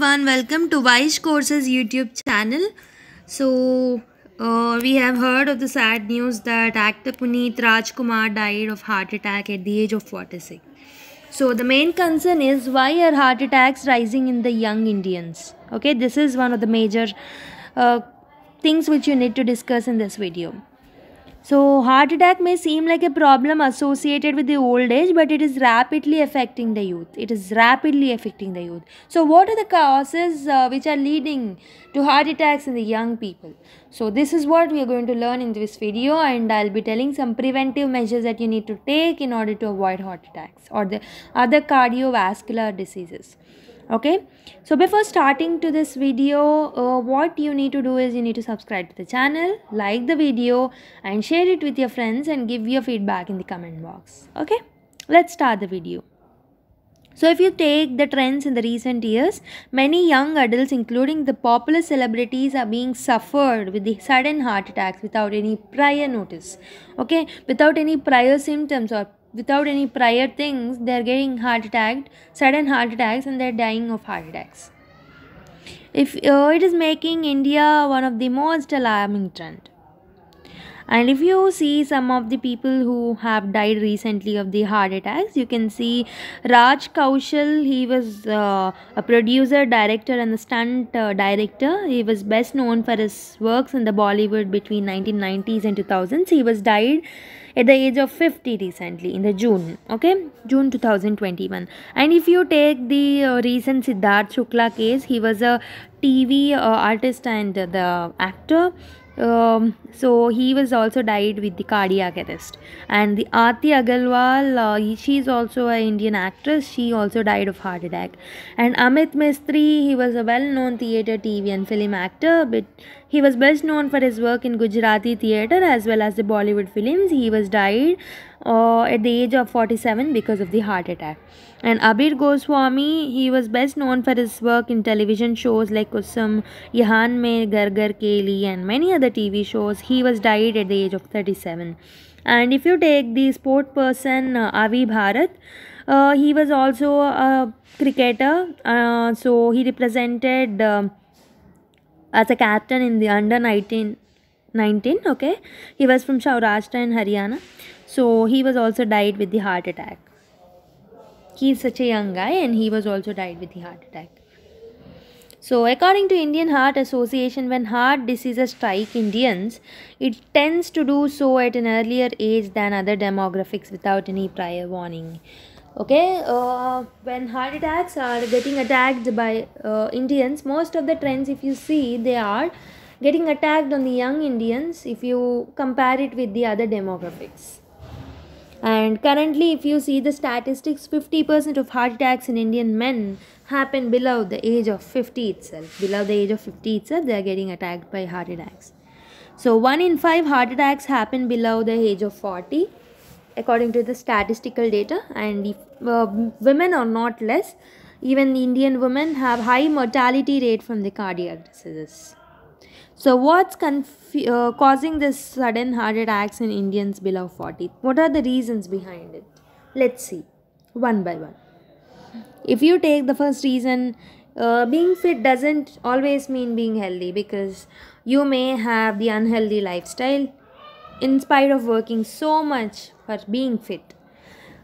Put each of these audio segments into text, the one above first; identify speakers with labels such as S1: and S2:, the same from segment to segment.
S1: everyone welcome to Wise Courses YouTube channel. So uh, we have heard of the sad news that actor Puneet Rajkumar died of heart attack at the age of 46. So the main concern is why are heart attacks rising in the young Indians? Okay this is one of the major uh, things which you need to discuss in this video. So heart attack may seem like a problem associated with the old age, but it is rapidly affecting the youth. It is rapidly affecting the youth. So what are the causes uh, which are leading to heart attacks in the young people? So this is what we are going to learn in this video and I'll be telling some preventive measures that you need to take in order to avoid heart attacks or the other cardiovascular diseases okay so before starting to this video uh, what you need to do is you need to subscribe to the channel like the video and share it with your friends and give your feedback in the comment box okay let's start the video so if you take the trends in the recent years, many young adults including the popular celebrities are being suffered with the sudden heart attacks without any prior notice. Okay, without any prior symptoms or without any prior things they are getting heart attacked sudden heart attacks and they're dying of heart attacks if uh, it is making india one of the most alarming trend and if you see some of the people who have died recently of the heart attacks you can see raj kaushal he was uh, a producer director and a stunt uh, director he was best known for his works in the bollywood between 1990s and 2000s he was died at the age of 50 recently in the June okay June 2021 and if you take the uh, recent Siddharth Shukla case he was a TV uh, artist and the actor um, so he was also died with the cardiac arrest. And the Aarti Agarwal, uh, she is also an Indian actress. She also died of heart attack. And Amit Mistry, he was a well-known theatre, TV and film actor. But he was best known for his work in Gujarati theatre as well as the Bollywood films. He was died uh, at the age of 47 because of the heart attack. And Abir Goswami, he was best known for his work in television shows like Kusum, Yahan Mein, Ghar Ke Keli and many other TV shows. He was died at the age of 37. And if you take the sport person uh, Avi Bharat, uh, he was also a cricketer. Uh, so he represented uh, as a captain in the under 19 19 okay he was from Saurashtra in Haryana so he was also died with the heart attack he is such a young guy and he was also died with the heart attack so according to Indian Heart Association when heart diseases strike Indians it tends to do so at an earlier age than other demographics without any prior warning okay uh, when heart attacks are getting attacked by uh, Indians most of the trends if you see they are getting attacked on the young Indians if you compare it with the other demographics. And currently, if you see the statistics, 50% of heart attacks in Indian men happen below the age of 50 itself. Below the age of 50 itself, they are getting attacked by heart attacks. So, 1 in 5 heart attacks happen below the age of 40 according to the statistical data and if, uh, women are not less even indian women have high mortality rate from the cardiac diseases so, what's uh, causing this sudden heart attacks in Indians below 40? What are the reasons behind it? Let's see one by one. If you take the first reason, uh, being fit doesn't always mean being healthy because you may have the unhealthy lifestyle in spite of working so much for being fit.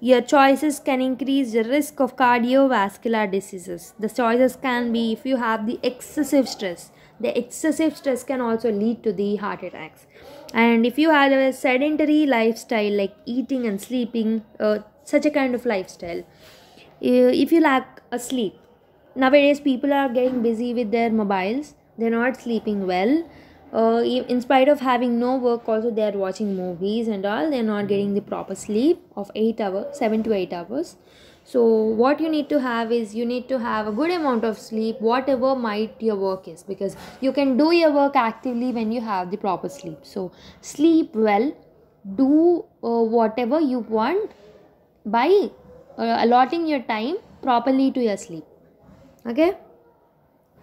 S1: Your choices can increase the risk of cardiovascular diseases. The choices can be if you have the excessive stress the excessive stress can also lead to the heart attacks and if you have a sedentary lifestyle like eating and sleeping uh, such a kind of lifestyle if you lack a sleep nowadays people are getting busy with their mobiles they're not sleeping well uh, in spite of having no work also they are watching movies and all they're not getting the proper sleep of 8 hours 7 to 8 hours so what you need to have is you need to have a good amount of sleep whatever might your work is because you can do your work actively when you have the proper sleep so sleep well do uh, whatever you want by uh, allotting your time properly to your sleep okay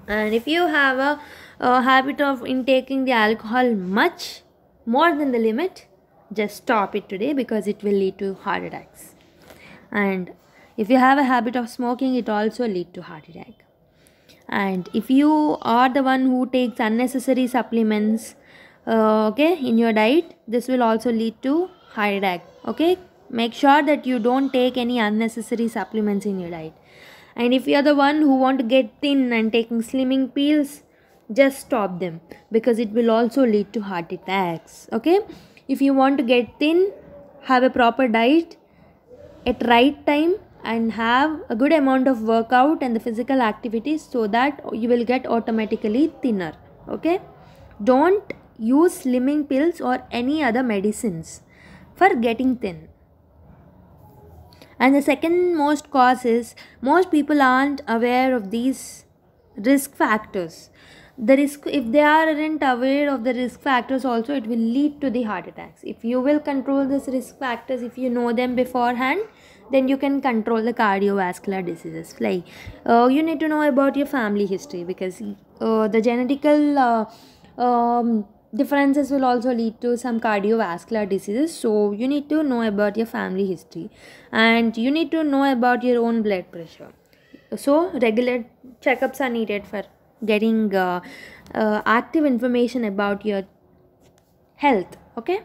S1: and if you have a, a habit of intaking the alcohol much more than the limit just stop it today because it will lead to heart attacks and if you have a habit of smoking, it also lead to heart attack. And if you are the one who takes unnecessary supplements, uh, okay, in your diet, this will also lead to heart attack. Okay, make sure that you don't take any unnecessary supplements in your diet. And if you are the one who want to get thin and taking slimming pills, just stop them because it will also lead to heart attacks. Okay, if you want to get thin, have a proper diet at right time and have a good amount of workout and the physical activities so that you will get automatically thinner okay don't use slimming pills or any other medicines for getting thin and the second most cause is most people aren't aware of these risk factors the risk if they aren't aware of the risk factors also it will lead to the heart attacks if you will control these risk factors if you know them beforehand then you can control the cardiovascular diseases like uh, you need to know about your family history because uh, the genetical uh, um, differences will also lead to some cardiovascular diseases so you need to know about your family history and you need to know about your own blood pressure so regular checkups are needed for getting uh, uh, active information about your health okay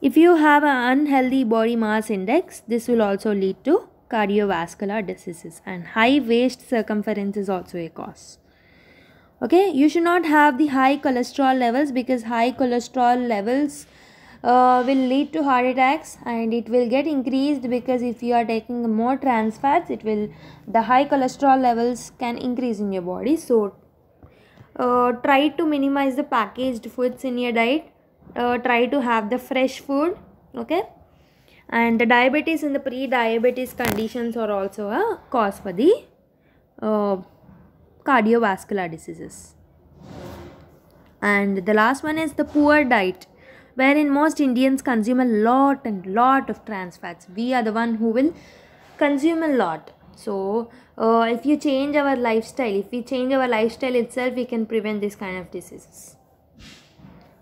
S1: if you have an unhealthy body mass index, this will also lead to cardiovascular diseases and high waist circumference is also a cause. Okay, you should not have the high cholesterol levels because high cholesterol levels uh, will lead to heart attacks and it will get increased because if you are taking more trans fats, it will the high cholesterol levels can increase in your body. So, uh, try to minimize the packaged foods in your diet uh, try to have the fresh food okay and the diabetes and the pre-diabetes conditions are also a cause for the uh, cardiovascular diseases and the last one is the poor diet wherein most Indians consume a lot and lot of trans fats we are the one who will consume a lot so uh, if you change our lifestyle if we change our lifestyle itself we can prevent this kind of diseases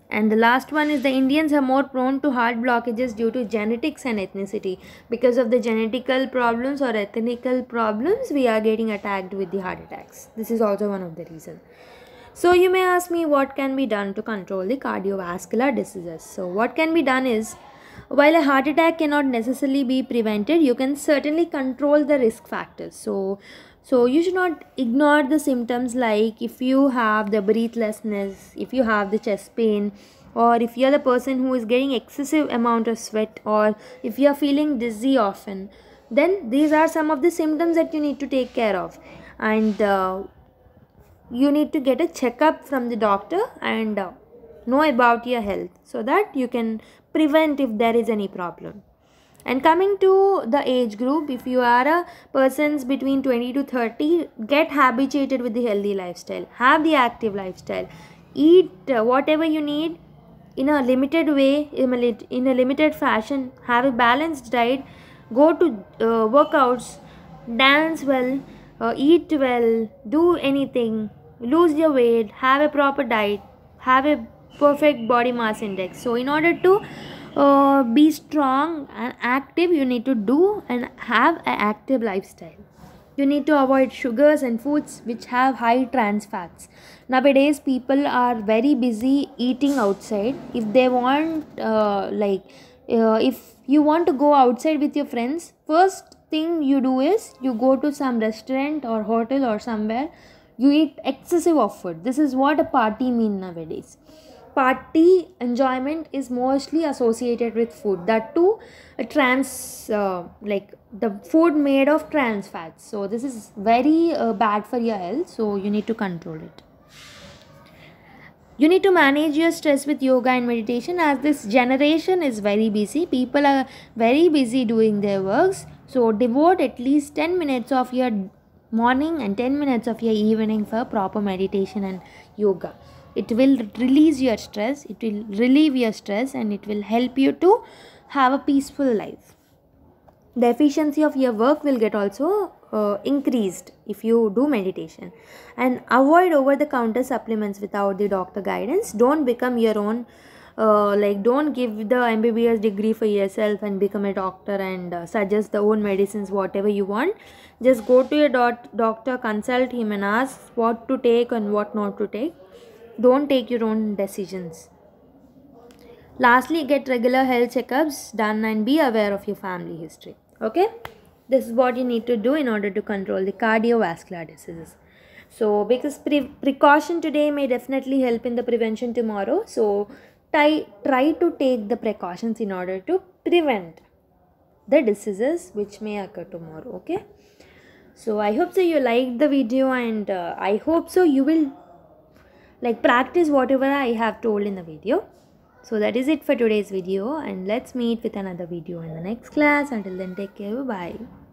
S1: and the last one is the Indians are more prone to heart blockages due to genetics and ethnicity. Because of the genetical problems or ethnical problems, we are getting attacked with the heart attacks. This is also one of the reason. So you may ask me what can be done to control the cardiovascular diseases. So what can be done is while a heart attack cannot necessarily be prevented you can certainly control the risk factors so so you should not ignore the symptoms like if you have the breathlessness if you have the chest pain or if you're the person who is getting excessive amount of sweat or if you're feeling dizzy often then these are some of the symptoms that you need to take care of and uh, you need to get a checkup from the doctor and uh, know about your health so that you can prevent if there is any problem and coming to the age group if you are a persons between 20 to 30 get habituated with the healthy lifestyle have the active lifestyle eat uh, whatever you need in a limited way in a limited fashion have a balanced diet go to uh, workouts dance well uh, eat well do anything lose your weight have a proper diet have a perfect body mass index so in order to uh, be strong and active you need to do and have an active lifestyle you need to avoid sugars and foods which have high trans fats nowadays people are very busy eating outside if they want uh, like uh, if you want to go outside with your friends first thing you do is you go to some restaurant or hotel or somewhere you eat excessive of food this is what a party mean nowadays party enjoyment is mostly associated with food that too trans uh, like the food made of trans fats so this is very uh, bad for your health so you need to control it you need to manage your stress with yoga and meditation as this generation is very busy people are very busy doing their works so devote at least 10 minutes of your morning and 10 minutes of your evening for proper meditation and yoga it will release your stress it will relieve your stress and it will help you to have a peaceful life the efficiency of your work will get also uh, increased if you do meditation and avoid over the counter supplements without the doctor guidance don't become your own uh, like don't give the mbbs degree for yourself and become a doctor and uh, suggest the own medicines whatever you want just go to your dot- doctor consult him and ask what to take and what not to take don't take your own decisions lastly get regular health checkups done and be aware of your family history okay this is what you need to do in order to control the cardiovascular diseases so because pre precaution today may definitely help in the prevention tomorrow so try, try to take the precautions in order to prevent the diseases which may occur tomorrow okay so i hope so you liked the video and uh, i hope so you will like practice whatever I have told in the video. So that is it for today's video and let's meet with another video in the next class. Until then take care. Bye.